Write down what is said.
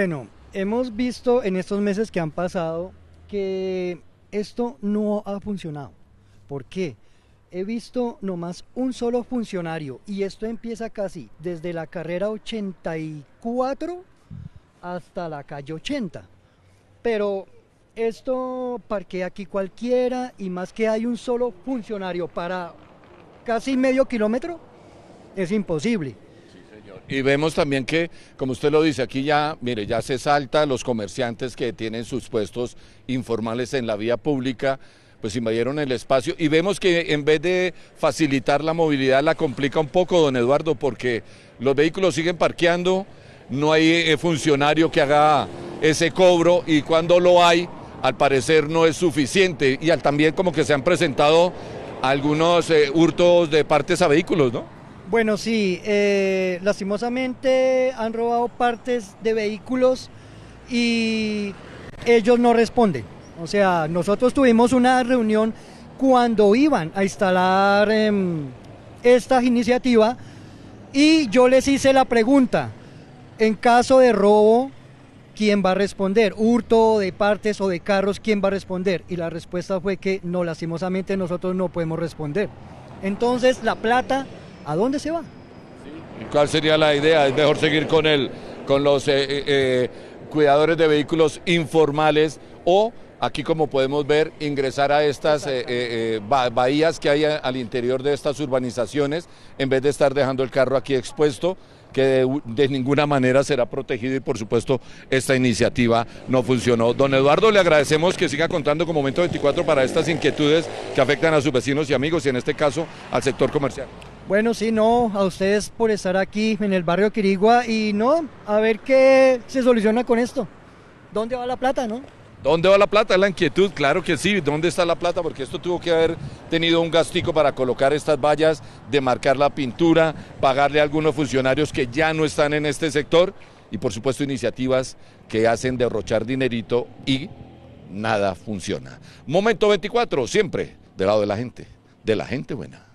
Bueno, hemos visto en estos meses que han pasado que esto no ha funcionado. ¿Por qué? He visto nomás un solo funcionario y esto empieza casi desde la carrera 84 hasta la calle 80. Pero esto parquea aquí cualquiera y más que hay un solo funcionario para casi medio kilómetro, es imposible. Y vemos también que, como usted lo dice, aquí ya, mire, ya se salta los comerciantes que tienen sus puestos informales en la vía pública pues invadieron el espacio y vemos que en vez de facilitar la movilidad la complica un poco, don Eduardo, porque los vehículos siguen parqueando, no hay eh, funcionario que haga ese cobro y cuando lo hay, al parecer no es suficiente y también como que se han presentado algunos eh, hurtos de partes a vehículos, ¿no? Bueno, sí, eh, lastimosamente han robado partes de vehículos y ellos no responden. O sea, nosotros tuvimos una reunión cuando iban a instalar em, esta iniciativa y yo les hice la pregunta, en caso de robo, ¿quién va a responder? Hurto de partes o de carros, ¿quién va a responder? Y la respuesta fue que no, lastimosamente nosotros no podemos responder. Entonces la plata ¿A dónde se va? cuál sería la idea? Es mejor seguir con él, con los eh, eh, eh, cuidadores de vehículos informales o aquí como podemos ver, ingresar a estas bahías que hay al interior de estas urbanizaciones, en vez de estar dejando el carro aquí expuesto, que de, de, ninguna manera será protegido y por supuesto esta iniciativa no funcionó. Don Eduardo, le agradecemos que siga contando con Momento 24 para estas inquietudes que afectan a sus vecinos y amigos y en este caso al sector comercial. Bueno, sí, no, a ustedes por estar aquí en el barrio Quirigua y no, a ver qué se soluciona con esto. ¿Dónde va la plata, no? ¿Dónde va la plata? La inquietud, claro que sí. ¿Dónde está la plata? Porque esto tuvo que haber tenido un gastico para colocar estas vallas, demarcar la pintura, pagarle a algunos funcionarios que ya no están en este sector y por supuesto iniciativas que hacen derrochar dinerito y nada funciona. Momento 24, siempre del lado de la gente, de la gente buena.